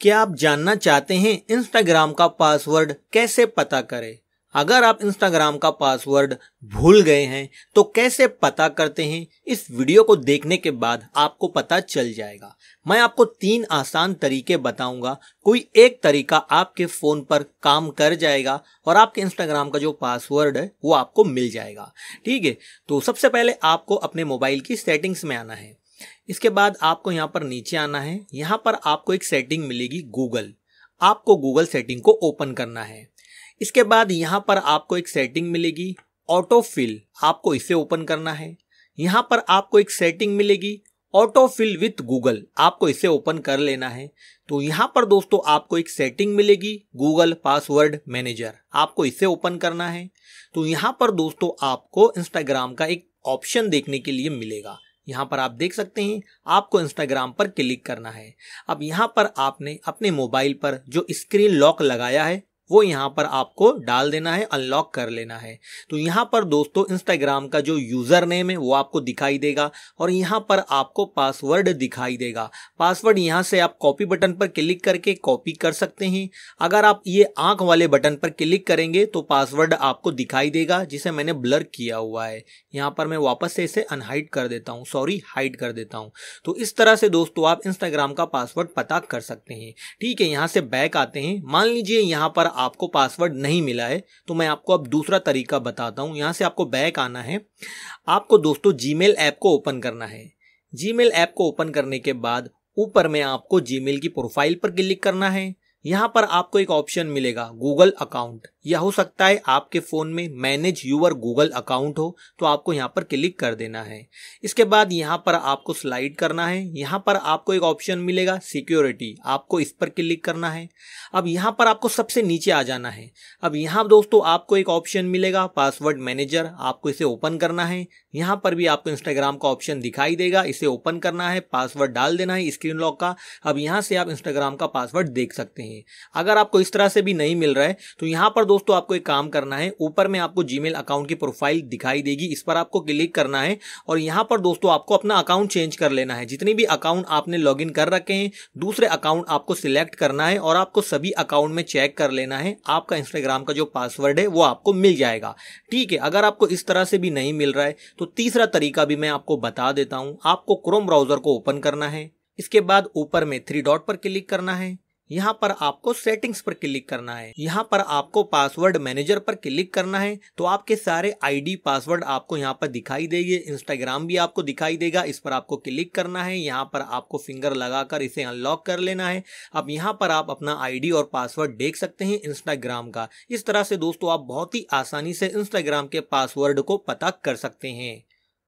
क्या आप जानना चाहते हैं इंस्टाग्राम का पासवर्ड कैसे पता करें अगर आप इंस्टाग्राम का पासवर्ड भूल गए हैं तो कैसे पता करते हैं इस वीडियो को देखने के बाद आपको पता चल जाएगा मैं आपको तीन आसान तरीके बताऊंगा कोई एक तरीका आपके फ़ोन पर काम कर जाएगा और आपके इंस्टाग्राम का जो पासवर्ड है वो आपको मिल जाएगा ठीक है तो सबसे पहले आपको अपने मोबाइल की सेटिंग्स में आना है इसके बाद आपको यहाँ पर नीचे आना है यहाँ पर आपको एक सेटिंग मिलेगी गूगल आपको गूगल सेटिंग को ओपन करना है इसके बाद यहाँ पर आपको एक सेटिंग मिलेगी ऑटो फिल आपको इसे ओपन करना है यहाँ पर आपको एक सेटिंग मिलेगी ऑटो फिल विथ गूगल आपको इसे ओपन कर लेना है तो यहाँ पर दोस्तों आपको एक सेटिंग मिलेगी गूगल पासवर्ड मैनेजर आपको इसे ओपन करना है तो यहाँ पर दोस्तों आपको इंस्टाग्राम का एक ऑप्शन देखने के लिए मिलेगा यहाँ पर आप देख सकते हैं आपको इंस्टाग्राम पर क्लिक करना है अब यहाँ पर आपने अपने मोबाइल पर जो स्क्रीन लॉक लगाया है वो यहाँ पर आपको डाल देना है अनलॉक कर लेना है तो यहाँ पर दोस्तों इंस्टाग्राम का जो यूज़र नेम है वो आपको दिखाई देगा और यहाँ पर आपको पासवर्ड दिखाई देगा पासवर्ड यहाँ से आप कॉपी बटन पर क्लिक करके कॉपी कर सकते हैं अगर आप ये आंख वाले बटन पर क्लिक करेंगे तो पासवर्ड आपको दिखाई देगा जिसे मैंने ब्लर किया हुआ है यहाँ पर मैं वापस से इसे अनहाइड कर देता हूँ सॉरी हाइड कर देता हूँ तो इस तरह से दोस्तों आप इंस्टाग्राम का पासवर्ड पता कर सकते हैं ठीक है यहाँ से बैक आते हैं मान लीजिए यहाँ पर आपको पासवर्ड नहीं मिला है तो मैं आपको अब दूसरा तरीका बताता हूँ यहाँ से आपको बैक आना है आपको दोस्तों जीमेल ऐप को ओपन करना है मेल ऐप को ओपन करने के बाद ऊपर में आपको जीमेल की प्रोफाइल पर क्लिक करना है यहाँ पर आपको एक ऑप्शन मिलेगा गूगल अकाउंट यह हो सकता है आपके फ़ोन में मैनेज यूअर गूगल अकाउंट हो तो आपको यहाँ पर क्लिक कर देना है इसके बाद यहाँ पर आपको स्लाइड करना है यहाँ पर आपको एक ऑप्शन मिलेगा सिक्योरिटी आपको इस पर क्लिक करना है अब यहाँ पर आपको सबसे नीचे आ जाना है अब यहाँ दोस्तों आपको एक ऑप्शन मिलेगा पासवर्ड मैनेजर आपको इसे ओपन करना है यहाँ पर भी आपको इंस्टाग्राम का ऑप्शन दिखाई देगा इसे ओपन करना है पासवर्ड डाल देना है स्क्रीन लॉक का अब यहाँ से आप इंस्टाग्राम का पासवर्ड देख सकते हैं चाहिए अगर आपको इस तरह से भी नहीं मिल रहा है तो यहाँ पर दोस्तों आपको एक काम करना है ऊपर में आपको जीमेल अकाउंट की प्रोफाइल दिखाई देगी इस पर आपको क्लिक करना है और यहाँ पर दोस्तों आपको अपना अकाउंट चेंज कर लेना है जितनी भी अकाउंट आपने लॉग कर रखे हैं दूसरे अकाउंट आपको सिलेक्ट करना है और आपको सभी अकाउंट में चेक कर लेना है आपका इंस्टाग्राम का जो पासवर्ड है वो आपको मिल जाएगा ठीक है अगर आपको इस तरह से भी नहीं मिल रहा है तो तीसरा तरीका भी मैं आपको बता देता हूं आपको क्रोम ब्राउजर को ओपन करना है इसके बाद ऊपर में थ्री डॉट पर क्लिक करना है यहाँ पर आपको सेटिंग्स पर क्लिक करना है यहाँ पर आपको पासवर्ड मैनेजर पर क्लिक करना है तो आपके सारे आईडी पासवर्ड आपको यहाँ पर दिखाई देगी इंस्टाग्राम भी आपको दिखाई देगा इस पर आपको क्लिक करना है यहाँ पर आपको फिंगर लगाकर इसे अनलॉक कर लेना है अब यहाँ पर आप अपना आईडी और पासवर्ड देख सकते हैं इंस्टाग्राम का इस तरह से दोस्तों आप बहुत ही आसानी से इंस्टाग्राम के पासवर्ड को पता कर सकते हैं